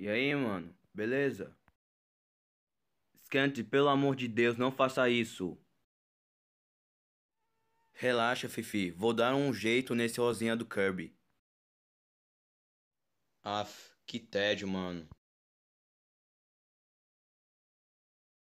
E aí, mano, beleza? Scant, pelo amor de Deus, não faça isso. Relaxa, Fifi. Vou dar um jeito nesse rosinha do Kirby. Aff, que tédio, mano.